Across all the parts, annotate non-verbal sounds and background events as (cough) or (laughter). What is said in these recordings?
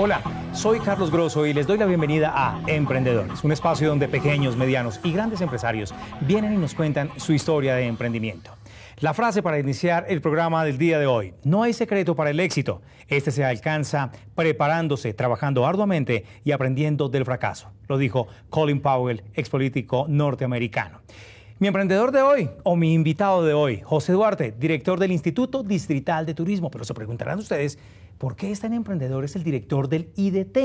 Hola, soy Carlos Grosso y les doy la bienvenida a Emprendedores, un espacio donde pequeños, medianos y grandes empresarios vienen y nos cuentan su historia de emprendimiento. La frase para iniciar el programa del día de hoy, no hay secreto para el éxito, este se alcanza preparándose, trabajando arduamente y aprendiendo del fracaso, lo dijo Colin Powell, político norteamericano. Mi emprendedor de hoy, o mi invitado de hoy, José Duarte, director del Instituto Distrital de Turismo, pero se preguntarán ustedes, ¿Por qué está en emprendedor? Es el director del IDT.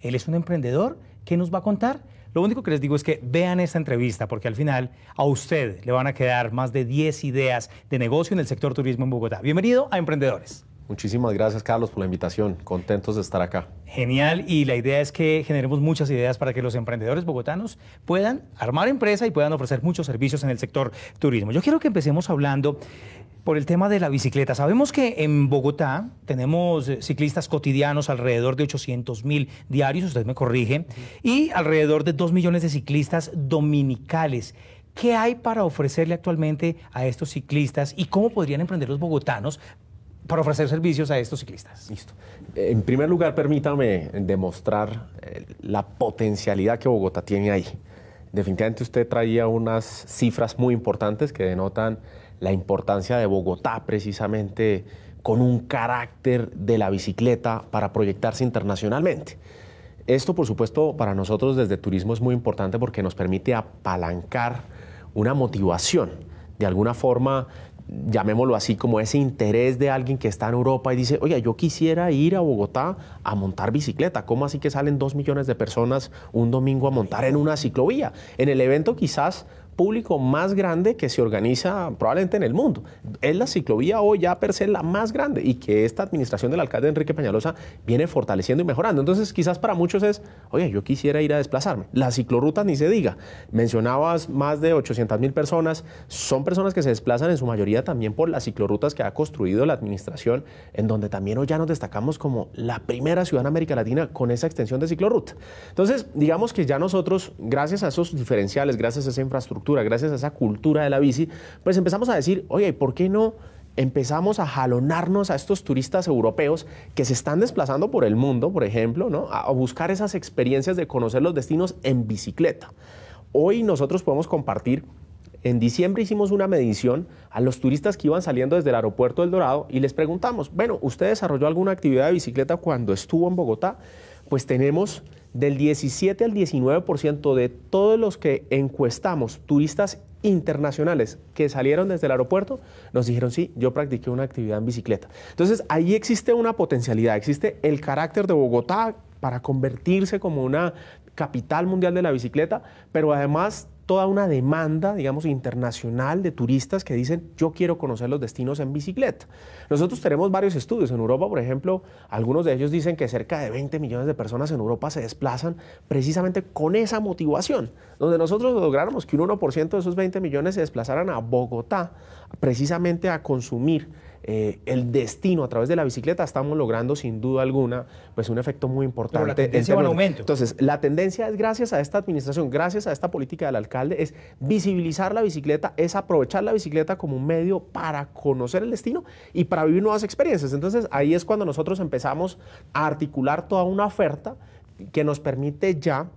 Él es un emprendedor. ¿Qué nos va a contar? Lo único que les digo es que vean esta entrevista, porque al final a usted le van a quedar más de 10 ideas de negocio en el sector turismo en Bogotá. Bienvenido a Emprendedores. Muchísimas gracias, Carlos, por la invitación. Contentos de estar acá. Genial, y la idea es que generemos muchas ideas para que los emprendedores bogotanos puedan armar empresa y puedan ofrecer muchos servicios en el sector turismo. Yo quiero que empecemos hablando por el tema de la bicicleta. Sabemos que en Bogotá tenemos eh, ciclistas cotidianos alrededor de 800 mil diarios, usted me corrige, y alrededor de 2 millones de ciclistas dominicales. ¿Qué hay para ofrecerle actualmente a estos ciclistas y cómo podrían emprender los bogotanos para ofrecer servicios a estos ciclistas. Listo. En primer lugar, permítame demostrar eh, la potencialidad que Bogotá tiene ahí. Definitivamente usted traía unas cifras muy importantes que denotan la importancia de Bogotá precisamente con un carácter de la bicicleta para proyectarse internacionalmente. Esto, por supuesto, para nosotros desde Turismo es muy importante porque nos permite apalancar una motivación. De alguna forma, llamémoslo así, como ese interés de alguien que está en Europa y dice, oye, yo quisiera ir a Bogotá a montar bicicleta. ¿Cómo así que salen dos millones de personas un domingo a montar en una ciclovía? En el evento quizás público más grande que se organiza probablemente en el mundo. Es la ciclovía hoy ya per se la más grande y que esta administración del alcalde Enrique Peñalosa viene fortaleciendo y mejorando. Entonces quizás para muchos es, oye, yo quisiera ir a desplazarme. La ciclorruta ni se diga. Mencionabas más de 800 mil personas. Son personas que se desplazan en su mayoría también por las ciclorrutas que ha construido la administración, en donde también hoy ya nos destacamos como la primera ciudad en América Latina con esa extensión de ciclorruta. Entonces, digamos que ya nosotros, gracias a esos diferenciales, gracias a esa infraestructura, gracias a esa cultura de la bici, pues empezamos a decir, oye, ¿por qué no empezamos a jalonarnos a estos turistas europeos que se están desplazando por el mundo, por ejemplo, ¿no? a buscar esas experiencias de conocer los destinos en bicicleta? Hoy nosotros podemos compartir en diciembre hicimos una medición a los turistas que iban saliendo desde el aeropuerto del Dorado y les preguntamos, bueno, ¿usted desarrolló alguna actividad de bicicleta cuando estuvo en Bogotá? pues tenemos del 17 al 19% de todos los que encuestamos, turistas internacionales que salieron desde el aeropuerto, nos dijeron, sí, yo practiqué una actividad en bicicleta. Entonces, ahí existe una potencialidad, existe el carácter de Bogotá para convertirse como una capital mundial de la bicicleta, pero además toda una demanda, digamos, internacional de turistas que dicen, yo quiero conocer los destinos en bicicleta. Nosotros tenemos varios estudios. En Europa, por ejemplo, algunos de ellos dicen que cerca de 20 millones de personas en Europa se desplazan precisamente con esa motivación. Donde nosotros lográramos que un 1% de esos 20 millones se desplazaran a Bogotá precisamente a consumir eh, el destino a través de la bicicleta, estamos logrando sin duda alguna pues un efecto muy importante. Entonces, la tendencia es gracias a esta administración, gracias a esta política del alcalde, es visibilizar la bicicleta, es aprovechar la bicicleta como un medio para conocer el destino y para vivir nuevas experiencias. Entonces, ahí es cuando nosotros empezamos a articular toda una oferta que nos permite ya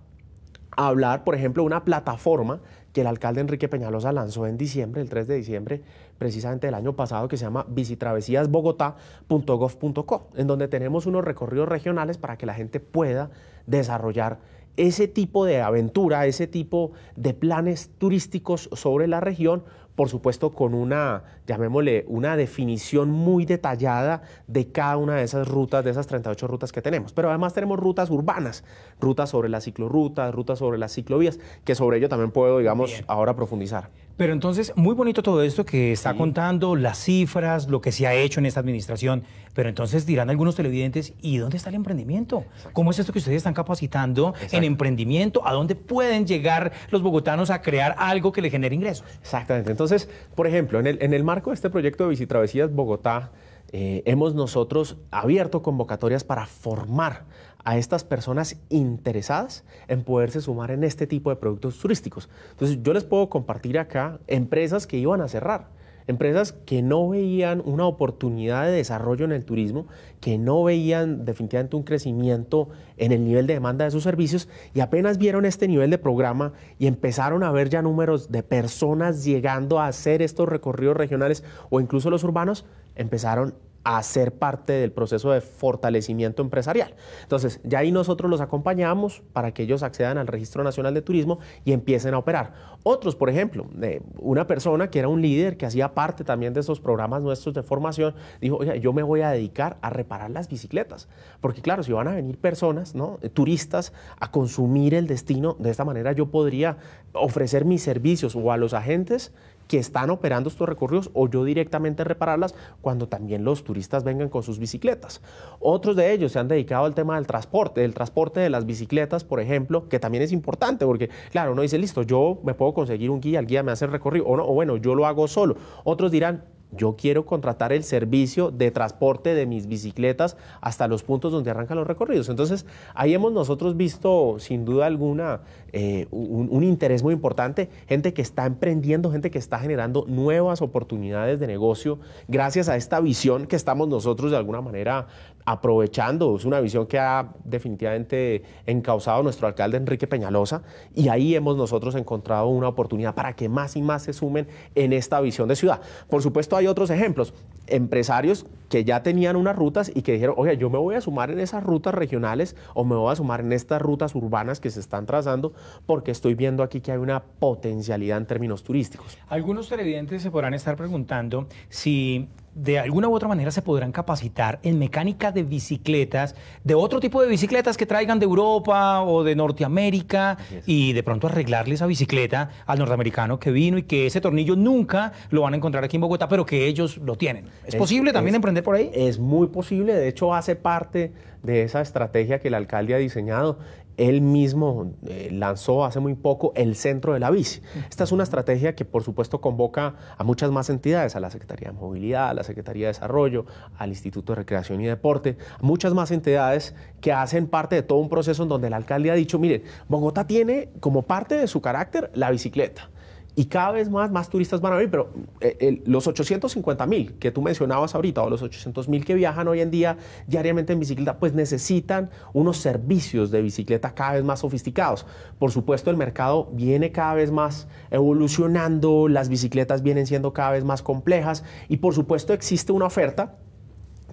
hablar, por ejemplo, de una plataforma que el alcalde Enrique Peñalosa lanzó en diciembre, el 3 de diciembre, precisamente del año pasado, que se llama visitravesíasbogotá.gov.co, en donde tenemos unos recorridos regionales para que la gente pueda desarrollar ese tipo de aventura, ese tipo de planes turísticos sobre la región por supuesto con una, llamémosle, una definición muy detallada de cada una de esas rutas, de esas 38 rutas que tenemos. Pero además tenemos rutas urbanas, rutas sobre las ciclorutas rutas sobre las ciclovías, que sobre ello también puedo, digamos, ahora profundizar. Pero entonces, muy bonito todo esto que está contando, las cifras, lo que se ha hecho en esta administración. Pero entonces dirán algunos televidentes, ¿y dónde está el emprendimiento? ¿Cómo es esto que ustedes están capacitando en emprendimiento? ¿A dónde pueden llegar los bogotanos a crear algo que le genere ingresos? Exactamente. Entonces, por ejemplo, en el, marco de este proyecto de Visitravesías Bogotá, eh, hemos nosotros abierto convocatorias para formar a estas personas interesadas en poderse sumar en este tipo de productos turísticos. Entonces yo les puedo compartir acá empresas que iban a cerrar, empresas que no veían una oportunidad de desarrollo en el turismo, que no veían definitivamente un crecimiento en el nivel de demanda de sus servicios y apenas vieron este nivel de programa y empezaron a ver ya números de personas llegando a hacer estos recorridos regionales o incluso los urbanos, empezaron a ser parte del proceso de fortalecimiento empresarial. Entonces, ya ahí nosotros los acompañamos para que ellos accedan al Registro Nacional de Turismo y empiecen a operar. Otros, por ejemplo, eh, una persona que era un líder, que hacía parte también de esos programas nuestros de formación, dijo, oye, yo me voy a dedicar a reparar las bicicletas, porque claro, si van a venir personas, ¿no? Eh, turistas, a consumir el destino, de esta manera yo podría ofrecer mis servicios o a los agentes que están operando estos recorridos o yo directamente repararlas cuando también los turistas vengan con sus bicicletas. Otros de ellos se han dedicado al tema del transporte, del transporte de las bicicletas, por ejemplo, que también es importante porque, claro, uno dice, listo, yo me puedo conseguir un guía, el guía me hace el recorrido, o, no, o bueno, yo lo hago solo. Otros dirán, yo quiero contratar el servicio de transporte de mis bicicletas hasta los puntos donde arrancan los recorridos. Entonces, ahí hemos nosotros visto, sin duda alguna, eh, un, interés muy importante, gente que está emprendiendo, gente que está generando nuevas oportunidades de negocio, gracias a esta visión que estamos nosotros de alguna manera aprovechando, es una visión que ha definitivamente encausado nuestro alcalde Enrique Peñalosa y ahí hemos nosotros encontrado una oportunidad para que más y más se sumen en esta visión de ciudad. Por supuesto hay otros ejemplos, empresarios que ya tenían unas rutas y que dijeron, oye, yo me voy a sumar en esas rutas regionales o me voy a sumar en estas rutas urbanas que se están trazando porque estoy viendo aquí que hay una potencialidad en términos turísticos. Algunos televidentes se podrán estar preguntando si de alguna u otra manera se podrán capacitar en mecánica de bicicletas, de otro tipo de bicicletas que traigan de Europa o de Norteamérica y de pronto arreglarle esa bicicleta al norteamericano que vino y que ese tornillo nunca lo van a encontrar aquí en Bogotá, pero que ellos lo tienen. ¿Es, posible también emprender por ahí? Es muy posible, de hecho hace parte de esa estrategia que el alcalde ha diseñado él mismo eh, lanzó hace muy poco el centro de la bici. Esta es una estrategia que por supuesto convoca a muchas más entidades, a la Secretaría de Movilidad, a la Secretaría de Desarrollo, al Instituto de Recreación y Deporte, muchas más entidades que hacen parte de todo un proceso en donde el alcalde ha dicho, miren, Bogotá tiene como parte de su carácter la bicicleta y cada vez más, más turistas van a venir, pero eh, los 850 mil que tú mencionabas ahorita o los 800 mil que viajan hoy en día diariamente en bicicleta, pues necesitan unos servicios de bicicleta cada vez más sofisticados. Por supuesto, el mercado viene cada vez más evolucionando, las bicicletas vienen siendo cada vez más complejas y por supuesto existe una oferta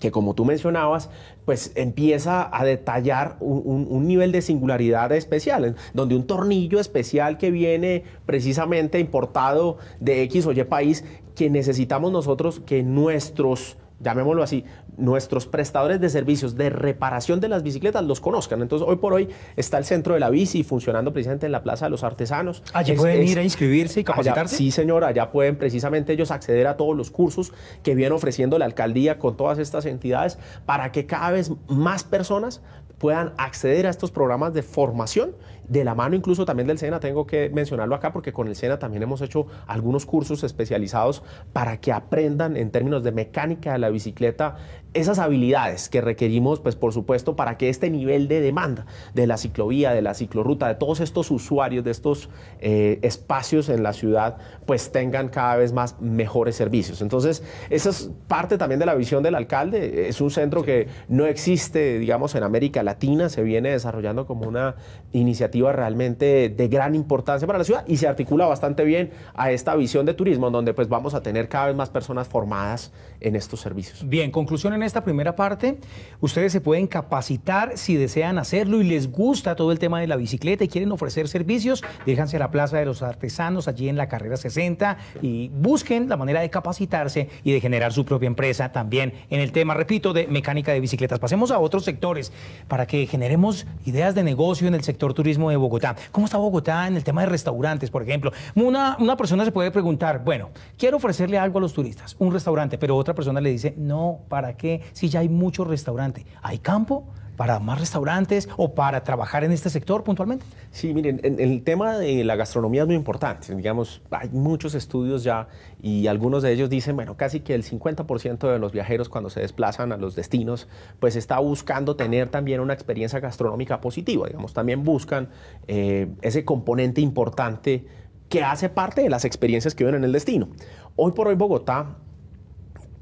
que como tú mencionabas, pues empieza a detallar un, nivel de singularidad especial, donde un tornillo especial que viene precisamente importado de X o Y país, que necesitamos nosotros que nuestros llamémoslo así, nuestros prestadores de servicios de reparación de las bicicletas los conozcan. Entonces, hoy por hoy está el centro de la bici funcionando precisamente en la Plaza de los Artesanos. Allí pueden ir a inscribirse y capacitarse. sí, señora allá pueden precisamente ellos acceder a todos los cursos que viene ofreciendo la alcaldía con todas estas entidades para que cada vez más personas puedan acceder a estos programas de formación de la mano incluso también del SENA, tengo que mencionarlo acá porque con el SENA también hemos hecho algunos cursos especializados para que aprendan en términos de mecánica de la bicicleta esas habilidades que requerimos, pues por supuesto, para que este nivel de demanda de la ciclovía, de la ciclorruta, de todos estos usuarios, de estos eh, espacios en la ciudad, pues tengan cada vez más mejores servicios. Entonces, esa es parte también de la visión del alcalde. Es un centro que no existe, digamos, en América Latina, se viene desarrollando como una iniciativa realmente de gran importancia para la ciudad y se articula bastante bien a esta visión de turismo, en donde pues vamos a tener cada vez más personas formadas en estos servicios. Bien, conclusión en esta primera parte. Ustedes se pueden capacitar si desean hacerlo y les gusta todo el tema de la bicicleta y quieren ofrecer servicios, déjanse a la Plaza de los Artesanos allí en la carrera 60 y busquen la manera de capacitarse y de generar su propia empresa también en el tema, repito, de mecánica de bicicletas. Pasemos a otros sectores para que generemos ideas de negocio en el sector turismo de Bogotá. ¿Cómo está Bogotá en el tema de restaurantes, por ejemplo? una persona se puede preguntar, bueno, quiero ofrecerle algo a los turistas, un restaurante, pero otra persona le dice, no, ¿para qué? si ya hay mucho restaurante ¿Hay campo? para más restaurantes o para trabajar en este sector puntualmente? Sí, miren, el tema de la gastronomía es muy importante. Digamos, hay muchos estudios ya y algunos de ellos dicen, bueno, casi que el 50% de los viajeros cuando se desplazan a los destinos, pues está buscando tener también una experiencia gastronómica positiva. Digamos, también buscan eh, ese componente importante que hace parte de las experiencias que viven en el destino. Hoy por hoy Bogotá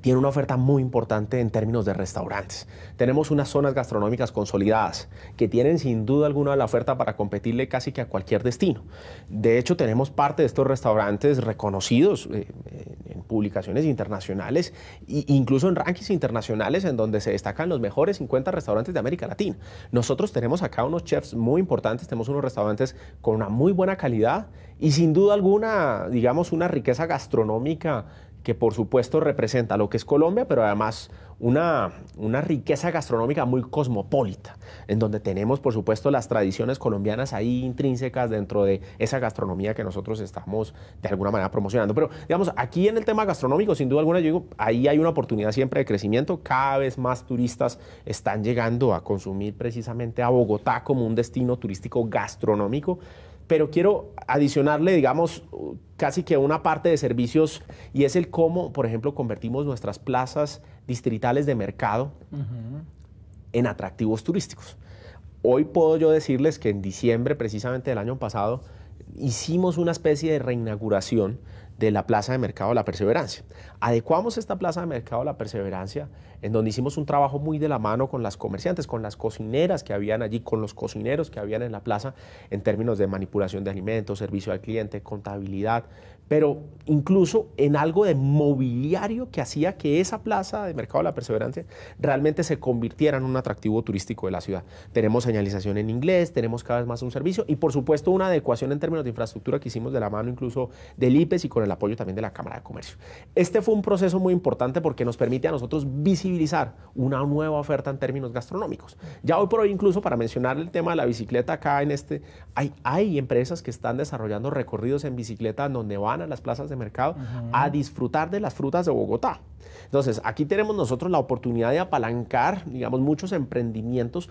tiene una oferta muy importante en términos de restaurantes. Tenemos unas zonas gastronómicas consolidadas que tienen sin duda alguna la oferta para competirle casi que a cualquier destino. De hecho, tenemos parte de estos restaurantes reconocidos eh, en publicaciones internacionales e incluso en rankings internacionales en donde se destacan los mejores 50 restaurantes de América Latina. Nosotros tenemos acá unos chefs muy importantes, tenemos unos restaurantes con una muy buena calidad y sin duda alguna, digamos, una riqueza gastronómica que por supuesto representa lo que es Colombia, pero además una, una, riqueza gastronómica muy cosmopolita, en donde tenemos por supuesto las tradiciones colombianas ahí intrínsecas dentro de esa gastronomía que nosotros estamos de alguna manera promocionando. Pero digamos, aquí en el tema gastronómico, sin duda alguna, yo digo, ahí hay una oportunidad siempre de crecimiento, cada vez más turistas están llegando a consumir precisamente a Bogotá como un destino turístico gastronómico pero quiero adicionarle, digamos, casi que una parte de servicios y es el cómo, por ejemplo, convertimos nuestras plazas distritales de mercado en atractivos turísticos. Hoy puedo yo decirles que en diciembre precisamente del año pasado hicimos una especie de reinauguración de la Plaza de Mercado La Perseverancia. Adecuamos esta Plaza de Mercado La Perseverancia, en donde hicimos un trabajo muy de la mano con las comerciantes, con las cocineras que habían allí, con los cocineros que habían en la plaza, en términos de manipulación de alimentos, servicio al cliente, contabilidad, pero incluso en algo de mobiliario que hacía que esa plaza de Mercado la Perseverancia realmente se convirtiera en un atractivo turístico de la ciudad. Tenemos señalización en inglés, tenemos cada vez más un servicio y por supuesto una adecuación en términos de infraestructura que hicimos de la mano incluso del IPES y con el apoyo también de la Cámara de Comercio. Este fue un proceso muy importante porque nos permite a nosotros visibilizar una nueva oferta en términos gastronómicos. Ya hoy por hoy, incluso para mencionar el tema de la bicicleta acá en este, hay, hay empresas que están desarrollando recorridos en bicicleta donde van a las plazas de mercado a disfrutar de las frutas de Bogotá. Entonces, aquí tenemos nosotros la oportunidad de apalancar, digamos, muchos emprendimientos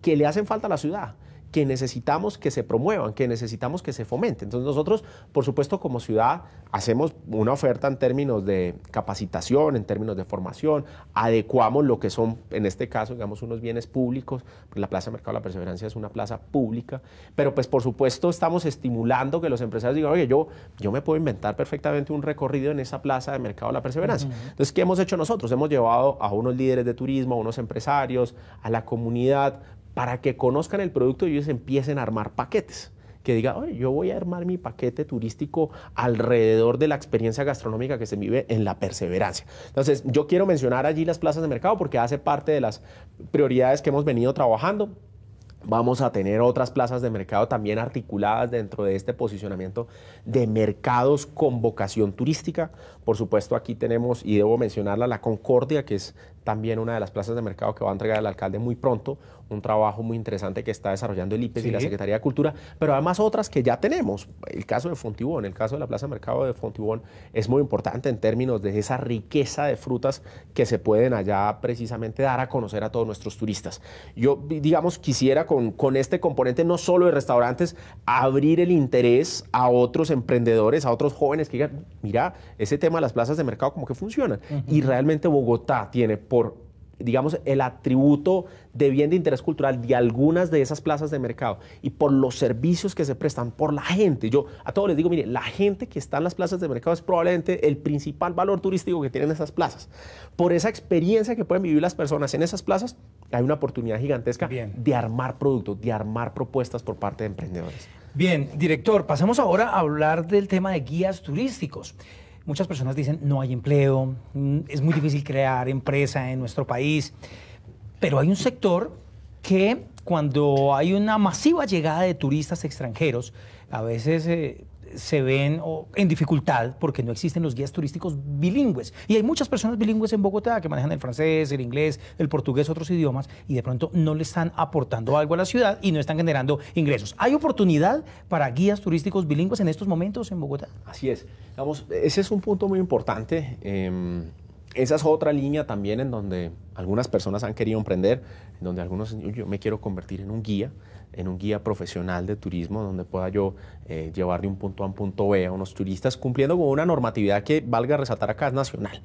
que le hacen falta a la ciudad que necesitamos que se promuevan, que necesitamos que se fomenten. Entonces nosotros, por supuesto, como ciudad, hacemos una oferta en términos de capacitación, en términos de formación, adecuamos lo que son, en este caso, digamos, unos bienes públicos, pues, la Plaza Mercado de la Perseverancia es una plaza pública, pero pues por supuesto estamos estimulando que los empresarios digan, oye, yo, yo me puedo inventar perfectamente un recorrido en esa plaza de Mercado de la Perseverancia. Entonces, ¿qué hemos hecho nosotros? Hemos llevado a unos líderes de turismo, a unos empresarios, a la comunidad, para que conozcan el producto y ellos empiecen a armar paquetes. Que diga, yo voy a armar mi paquete turístico alrededor de la experiencia gastronómica que se vive en la perseverancia. Entonces, yo quiero mencionar allí las plazas de mercado porque hace parte de las prioridades que hemos venido trabajando. Vamos a tener otras plazas de mercado también articuladas dentro de este posicionamiento de mercados con vocación turística. Por supuesto, aquí tenemos, y debo mencionarla, la Concordia, que es también una de las plazas de mercado que va a entregar el alcalde muy pronto, un trabajo muy interesante que está desarrollando el IPES y la Secretaría de Cultura, pero además otras que ya tenemos. El caso de Fontibón, el caso de la Plaza de Mercado de Fontibón es muy importante en términos de esa riqueza de frutas que se pueden allá precisamente dar a conocer a todos nuestros turistas. Yo, digamos, quisiera con, este componente no solo de restaurantes, abrir el interés a otros emprendedores, a otros jóvenes que digan, mira, ese tema de las plazas de mercado como que funcionan. Y realmente Bogotá tiene por, digamos, el atributo de bien de interés cultural de algunas de esas plazas de mercado y por los servicios que se prestan, por la gente. Yo a todos les digo, mire, la gente que está en las plazas de mercado es probablemente el principal valor turístico que tienen esas plazas. Por esa experiencia que pueden vivir las personas en esas plazas, hay una oportunidad gigantesca de armar productos, de armar propuestas por parte de emprendedores. Bien, director, pasemos ahora a hablar del tema de guías turísticos. Muchas personas dicen, no hay empleo, mm, es muy difícil crear empresa en nuestro país, pero hay un sector que cuando hay una masiva llegada de turistas extranjeros, a veces eh, se ven en dificultad porque no existen los guías turísticos bilingües. Y hay muchas personas bilingües en Bogotá que manejan el francés, el inglés, el portugués, otros idiomas, y de pronto no le están aportando algo a la ciudad y no están generando ingresos. ¿Hay oportunidad para guías turísticos bilingües en estos momentos en Bogotá? Así es. Vamos, ese es un punto muy importante. Em, esa es otra línea también en donde algunas personas han querido emprender, en donde algunos, yo me quiero convertir en un guía en un guía profesional de turismo donde pueda yo eh, llevar de un punto A un punto B a unos turistas cumpliendo con una normatividad que valga resaltar acá es nacional.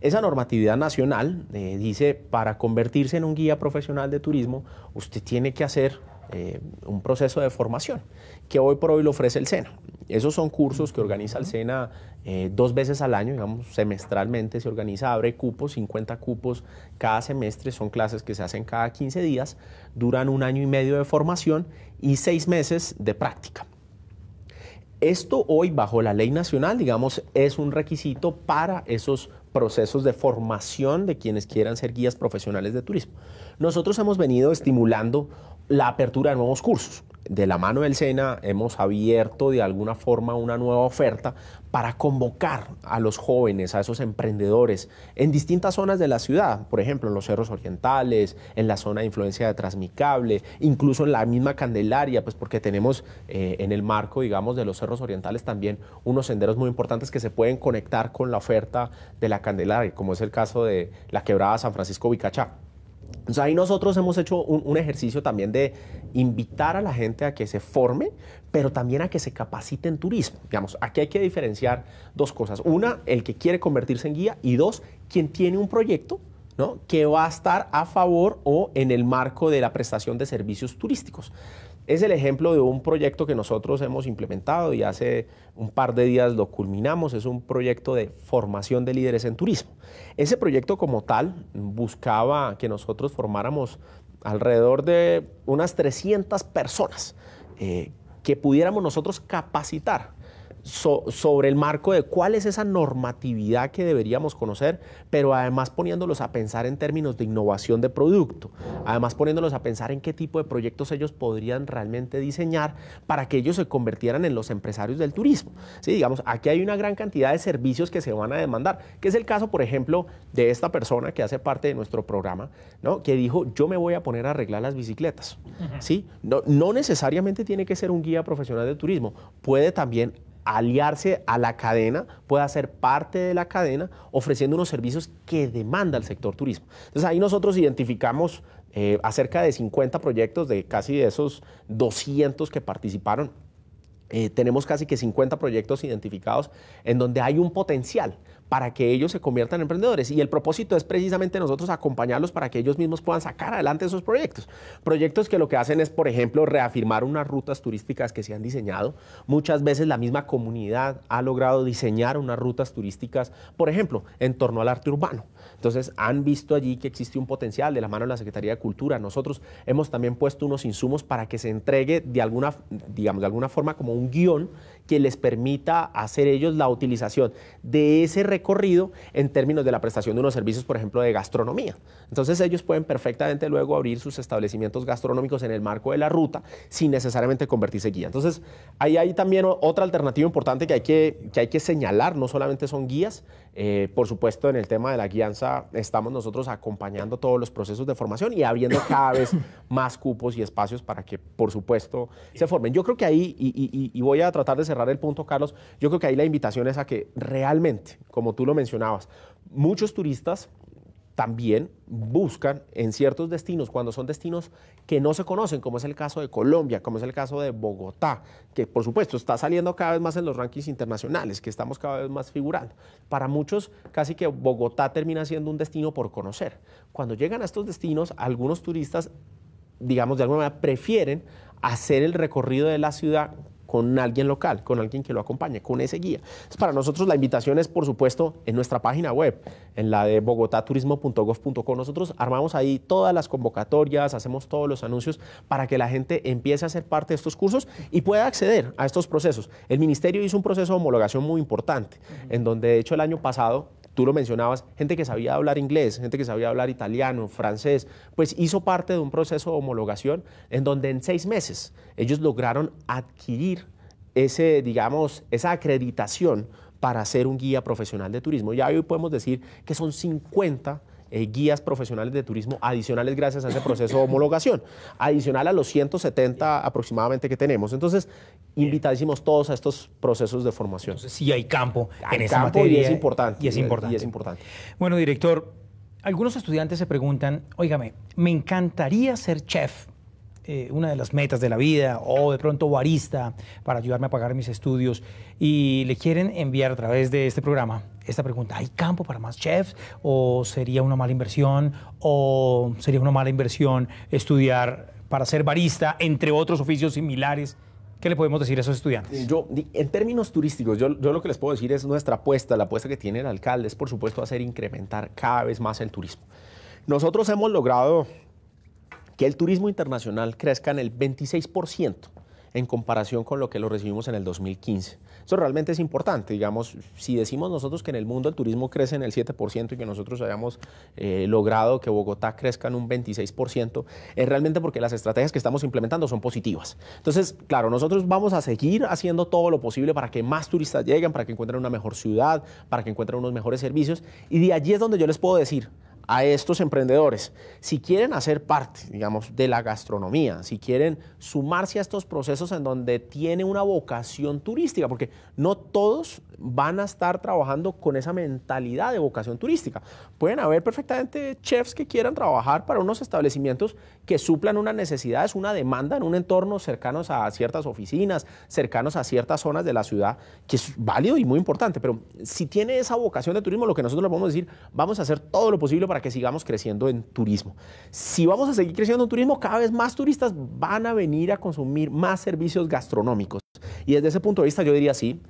Esa normatividad nacional eh, dice, para convertirse en un guía profesional de turismo, usted tiene que hacer eh, un proceso de formación que hoy por hoy lo ofrece el SENA. Esos son cursos que organiza el SENA eh, dos veces al año, digamos, semestralmente se organiza, abre cupos, 50 cupos cada semestre, son clases que se hacen cada 15 días, duran un año y medio de formación y seis meses de práctica. Esto hoy bajo la ley nacional, digamos, es un requisito para esos procesos de formación de quienes quieran ser guías profesionales de turismo. Nosotros hemos venido estimulando la apertura de nuevos cursos. De la mano del SENA hemos abierto de alguna forma una nueva oferta para convocar a los jóvenes, a esos emprendedores en distintas zonas de la ciudad, por ejemplo, en los cerros orientales, en la zona de influencia de Transmicable, incluso en la misma Candelaria, pues porque tenemos eh, en el marco, digamos, de los cerros orientales también unos senderos muy importantes que se pueden conectar con la oferta de la Candelaria, como es el caso de la quebrada San Francisco Bicachá ahí nosotros hemos hecho un, ejercicio también de invitar a la gente a que se forme, pero también a que se capacite en turismo. aquí hay que diferenciar dos cosas. Una, el que quiere convertirse en guía y dos, quien tiene un proyecto que va a estar a favor o en el marco de la prestación de servicios turísticos. Es el ejemplo de un proyecto que nosotros hemos implementado y hace un par de días lo culminamos. Es un proyecto de formación de líderes en turismo. Ese proyecto como tal buscaba que nosotros formáramos alrededor de unas 300 personas eh, que pudiéramos nosotros capacitar sobre el marco de cuál es esa normatividad que deberíamos conocer, pero además poniéndolos a pensar en términos de innovación de producto, además poniéndolos a pensar en qué tipo de proyectos ellos podrían realmente diseñar para que ellos se convirtieran en los empresarios del turismo. Sí, digamos, aquí hay una gran cantidad de servicios que se van a demandar, que es el caso, por ejemplo, de esta persona que hace parte de nuestro programa, ¿no? que dijo, yo me voy a poner a arreglar las bicicletas. no necesariamente tiene que ser un guía profesional de turismo, puede también aliarse a la cadena, pueda ser parte de la cadena, ofreciendo unos servicios que demanda el sector turismo. Entonces ahí nosotros identificamos eh, acerca de 50 proyectos de casi de esos 200 que participaron. Eh, tenemos casi que 50 proyectos identificados en donde hay un potencial, para que ellos se conviertan en emprendedores. Y el propósito es precisamente nosotros acompañarlos para que ellos mismos puedan sacar adelante esos proyectos. Proyectos que lo que hacen es, por ejemplo, reafirmar unas rutas turísticas que se han diseñado. Muchas veces la misma comunidad ha logrado diseñar unas rutas turísticas, por ejemplo, en torno al arte urbano. Entonces, han visto allí que existe un potencial de la mano de la Secretaría de Cultura. Nosotros hemos también puesto unos insumos para que se entregue de alguna, digamos, de alguna forma como un guión que les permita hacer ellos la utilización de ese recurso en términos de la prestación de unos servicios, por ejemplo, de gastronomía. Entonces ellos pueden perfectamente luego abrir sus establecimientos gastronómicos en el marco de la ruta sin necesariamente convertirse en guía. Entonces ahí hay también otra alternativa importante que hay que, que, hay que señalar, no solamente son guías, eh, por supuesto, en el tema de la guianza estamos nosotros acompañando todos los procesos de formación y abriendo cada vez (coughs) más cupos y espacios para que, por supuesto, se formen. Yo creo que ahí, y voy a tratar de cerrar el punto, Carlos, yo creo que ahí la invitación es a que realmente, como tú lo mencionabas, muchos turistas también buscan en ciertos destinos, cuando son destinos que no se conocen, como es el caso de Colombia, como es el caso de Bogotá, que por supuesto está saliendo cada vez más en los rankings internacionales, que estamos cada vez más figurando. Para muchos, casi que Bogotá termina siendo un destino por conocer. Cuando llegan a estos destinos, algunos turistas, digamos de alguna manera, prefieren hacer el recorrido de la ciudad con alguien local, con alguien que lo acompañe, con ese guía. para nosotros la invitación es, por supuesto, en nuestra página web, en la de bogotaturismo.gov.co. Nosotros armamos ahí todas las convocatorias, hacemos todos los anuncios para que la gente empiece a ser parte de estos cursos y pueda acceder a estos procesos. El ministerio hizo un proceso de homologación muy importante, en donde de hecho el año pasado tú lo mencionabas, gente que sabía hablar inglés, gente que sabía hablar italiano, francés, pues hizo parte de un proceso de homologación en donde en seis meses ellos lograron adquirir ese, digamos, esa acreditación para ser un guía profesional de turismo. Ya hoy podemos decir que son 50 eh, guías profesionales de turismo adicionales gracias a ese proceso de homologación, adicional a los 170 aproximadamente que tenemos. Entonces, invitadísimos todos a estos procesos de formación. Entonces, sí hay campo en esa campo Y es importante. Y es importante. Y es importante. Bueno, director, algunos estudiantes se preguntan, oígame, me encantaría ser chef, eh, una de las metas de la vida o de pronto barista para ayudarme a pagar mis estudios y le quieren enviar a través de este programa esta pregunta, ¿hay campo para más chefs? ¿O sería una mala inversión? ¿O sería una mala inversión estudiar para ser barista, entre otros oficios similares? ¿Qué le podemos decir a esos estudiantes? Yo, en términos turísticos, yo, yo, lo que les puedo decir es nuestra apuesta, la apuesta que tiene el alcalde es, por supuesto, hacer incrementar cada vez más el turismo. Nosotros hemos logrado que el turismo internacional crezca en el 26% en comparación con lo que lo recibimos en el 2015. Eso realmente es importante, digamos, si decimos nosotros que en el mundo el turismo crece en el 7% y que nosotros hayamos eh, logrado que Bogotá crezca en un 26%, es realmente porque las estrategias que estamos implementando son positivas. Entonces, claro, nosotros vamos a seguir haciendo todo lo posible para que más turistas lleguen, para que encuentren una mejor ciudad, para que encuentren unos mejores servicios, y de allí es donde yo les puedo decir, a estos emprendedores, si quieren hacer parte, digamos, de la gastronomía, si quieren sumarse a estos procesos en donde tiene una vocación turística, porque no todos van a estar trabajando con esa mentalidad de vocación turística. Pueden haber perfectamente chefs que quieran trabajar para unos establecimientos que suplan una necesidad es una demanda en un entorno cercanos a ciertas oficinas, cercanos a ciertas zonas de la ciudad, que es válido y muy importante, pero si tiene esa vocación de turismo, lo que nosotros le podemos decir, vamos a hacer todo lo posible para que sigamos creciendo en turismo. Si vamos a seguir creciendo en turismo, cada vez más turistas van a venir a consumir más servicios gastronómicos. Y desde ese punto de vista yo diría sí,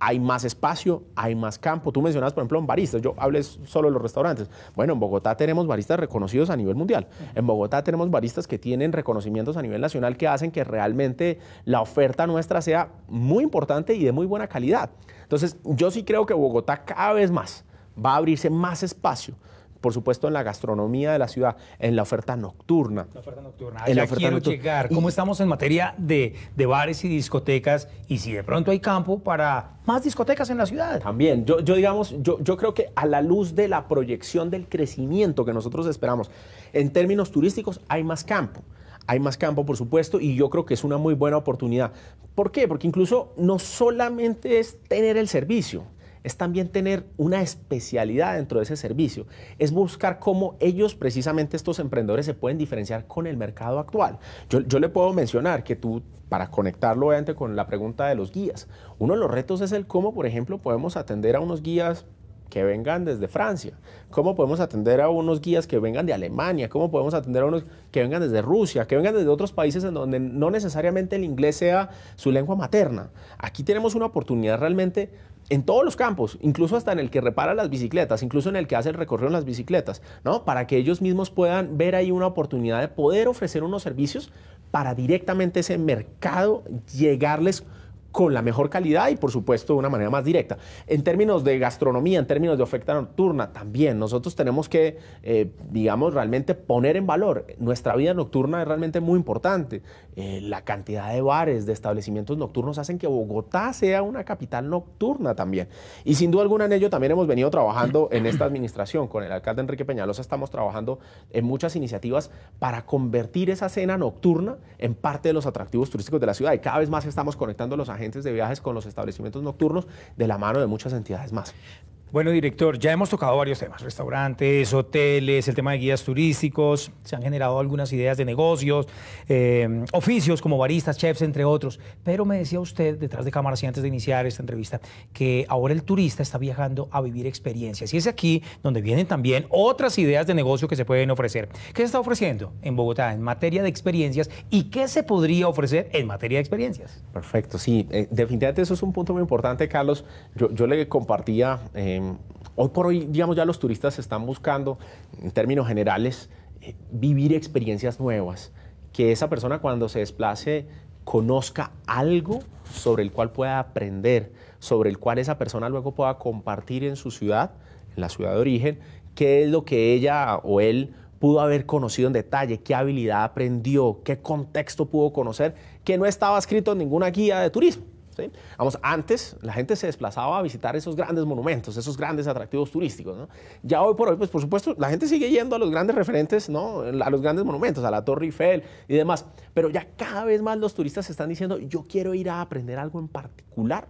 hay más espacio, hay más campo. Tú mencionas, por ejemplo, en baristas. Yo hablé solo de los restaurantes. Bueno, en Bogotá tenemos baristas reconocidos a nivel mundial. En Bogotá tenemos baristas que tienen reconocimientos a nivel nacional que hacen que realmente la oferta nuestra sea muy importante y de muy buena calidad. Entonces, yo sí creo que Bogotá cada vez más va a abrirse más espacio por supuesto en la gastronomía de la ciudad, en la oferta nocturna. La oferta nocturna. En la oferta quiero llegar. ¿Cómo estamos en materia de, bares y discotecas? Y si de pronto hay campo para más discotecas en la ciudad. También, yo, digamos, yo, yo creo que a la luz de la proyección del crecimiento que nosotros esperamos, en términos turísticos hay más campo hay más campo, por supuesto, y yo creo que es una muy buena oportunidad. ¿Por qué? Porque incluso no solamente es tener el servicio, es también tener una especialidad dentro de ese servicio, es buscar cómo ellos, precisamente estos emprendedores, se pueden diferenciar con el mercado actual. Yo, le puedo mencionar que tú, para conectarlo obviamente con la pregunta de los guías, uno de los retos es el cómo, por ejemplo, podemos atender a unos guías que vengan desde Francia? ¿Cómo podemos atender a unos guías que vengan de Alemania? ¿Cómo podemos atender a unos que vengan desde Rusia? Que vengan desde otros países en donde no necesariamente el inglés sea su lengua materna. Aquí tenemos una oportunidad realmente en todos los campos, incluso hasta en el que repara las bicicletas, incluso en el que hace el recorrido en las bicicletas, ¿no? Para que ellos mismos puedan ver ahí una oportunidad de poder ofrecer unos servicios para directamente ese mercado llegarles con la mejor calidad y por supuesto de una manera más directa. En términos de gastronomía, en términos de oferta nocturna, también nosotros tenemos que, eh, digamos, realmente poner en valor. Nuestra vida nocturna es realmente muy importante. Eh, la cantidad de bares, de establecimientos nocturnos hacen que Bogotá sea una capital nocturna también. Y sin duda alguna en ello también hemos venido trabajando en esta administración. Con el alcalde Enrique Peñalosa estamos trabajando en muchas iniciativas para convertir esa cena nocturna en parte de los atractivos turísticos de la ciudad. Y cada vez más estamos conectando los agentes de viajes, con los establecimientos nocturnos, de la mano de muchas entidades más. Bueno, director, ya hemos tocado varios temas, restaurantes, hoteles, el tema de guías turísticos, se han generado algunas ideas de negocios, eh, oficios como baristas, chefs, entre otros, pero me decía usted detrás de cámaras y antes de iniciar esta entrevista que ahora el turista está viajando a vivir experiencias y es aquí donde vienen también otras ideas de negocio que se pueden ofrecer. ¿Qué se está ofreciendo en Bogotá en materia de experiencias y qué se podría ofrecer en materia de experiencias? Perfecto, sí, eh, definitivamente eso es un punto muy importante, Carlos. Yo, le compartía... Eh, eh, hoy por hoy, digamos, ya los turistas están buscando, en términos generales, eh, vivir experiencias nuevas, que esa persona cuando se desplace conozca algo sobre el cual pueda aprender, sobre el cual esa persona luego pueda compartir en su ciudad, en la ciudad de origen, qué es lo que ella o él pudo haber conocido en detalle, qué habilidad aprendió, qué contexto pudo conocer, que no estaba escrito en ninguna guía de turismo. Vamos, antes la gente se desplazaba a visitar esos grandes monumentos, esos grandes atractivos turísticos. Ya hoy por hoy, pues por supuesto, la gente sigue yendo a los grandes referentes, a los grandes monumentos, a la Torre Eiffel y demás. Pero ya cada vez más los turistas están diciendo, yo quiero ir a aprender algo en particular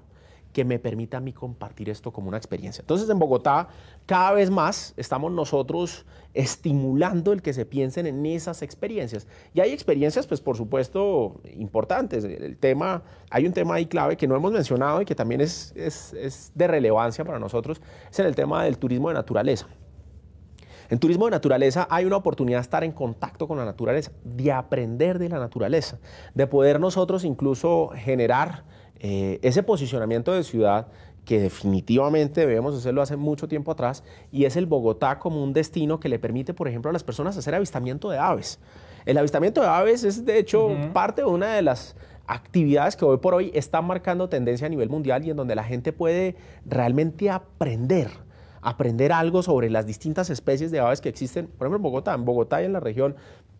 que me permita a mí compartir esto como una experiencia. Entonces en Bogotá cada vez más estamos nosotros estimulando el que se piensen en esas experiencias. Y hay experiencias, pues por supuesto, importantes. El tema, hay un tema ahí clave que no hemos mencionado y que también es, es, es de relevancia para nosotros, es en el tema del turismo de naturaleza. En turismo de naturaleza hay una oportunidad de estar en contacto con la naturaleza, de aprender de la naturaleza, de poder nosotros incluso generar eh, ese posicionamiento de ciudad que definitivamente debemos hacerlo hace mucho tiempo atrás, y es el Bogotá como un destino que le permite, por ejemplo, a las personas hacer avistamiento de aves. El avistamiento de aves es, de hecho, parte de una de las actividades que hoy por hoy están marcando tendencia a nivel mundial y en donde la gente puede realmente aprender aprender algo sobre las distintas especies de aves que existen, por ejemplo, en Bogotá. En Bogotá y en la región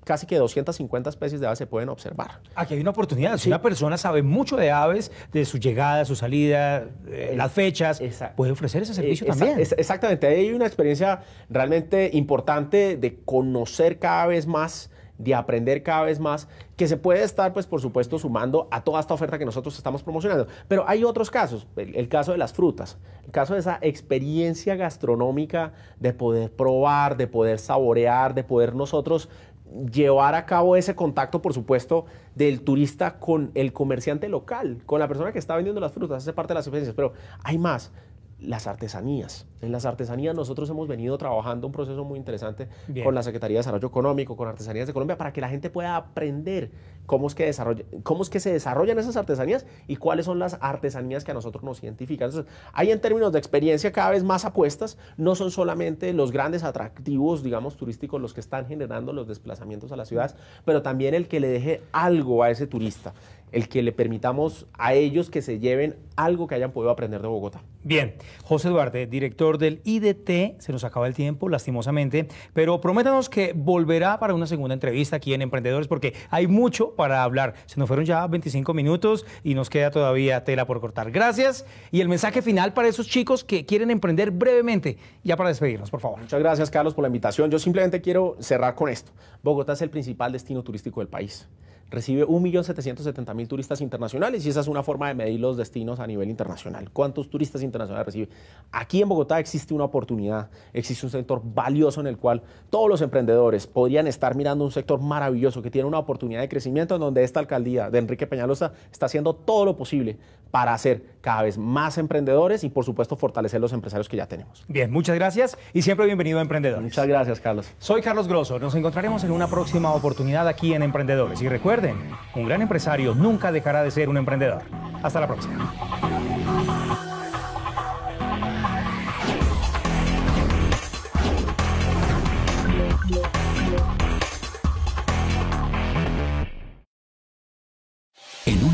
casi que 250 especies de aves se pueden observar. Aquí hay una oportunidad. Si una persona sabe mucho de aves, de su llegada, su salida, eh, eh, las fechas, puede ofrecer ese eh, servicio también. exactamente. Hay una experiencia realmente importante de conocer cada vez más de aprender cada vez más, que se puede estar, pues por supuesto, sumando a toda esta oferta que nosotros estamos promocionando. Pero hay otros casos, el, caso de las frutas, el caso de esa experiencia gastronómica de poder probar, de poder saborear, de poder nosotros llevar a cabo ese contacto, por supuesto, del turista con el comerciante local, con la persona que está vendiendo las frutas, hace parte de las experiencias, pero hay más las artesanías. En las artesanías nosotros hemos venido trabajando un proceso muy interesante con la Secretaría de Desarrollo Económico, con Artesanías de Colombia, para que la gente pueda aprender cómo es que, cómo es que se desarrollan esas artesanías y cuáles son las artesanías que a nosotros nos identifican. Entonces, hay en términos de experiencia cada vez más apuestas, no son solamente los grandes atractivos, digamos, turísticos los que están generando los desplazamientos a las ciudades, pero también el que le deje algo a ese turista, el que le permitamos a ellos que se lleven algo que hayan podido aprender de Bogotá. Bien, José Duarte, director del IDT, se nos acaba el tiempo, lastimosamente, pero prométanos que volverá para una segunda entrevista aquí en Emprendedores porque hay mucho para hablar. Se nos fueron ya 25 minutos y nos queda todavía tela por cortar. Gracias. Y el mensaje final para esos chicos que quieren emprender brevemente, ya para despedirnos, por favor. Muchas gracias, Carlos, por la invitación. Yo simplemente quiero cerrar con esto. Bogotá es el principal destino turístico del país recibe 1.770.000 turistas internacionales y esa es una forma de medir los destinos a nivel internacional. ¿Cuántos turistas internacional recibe. Aquí en Bogotá existe una oportunidad, existe un sector valioso en el cual todos los emprendedores podrían estar mirando un sector maravilloso que tiene una oportunidad de crecimiento en donde esta alcaldía de Enrique Peñalosa está haciendo todo lo posible para hacer cada vez más emprendedores y por supuesto fortalecer los empresarios que ya tenemos. Bien, muchas gracias y siempre bienvenido a Emprendedores. Muchas gracias, Carlos. Soy Carlos Grosso, nos encontraremos en una próxima oportunidad aquí en Emprendedores y recuerden, un gran empresario nunca dejará de ser un emprendedor. Hasta la próxima.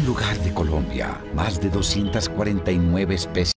lugar de Colombia, más de 249 especies.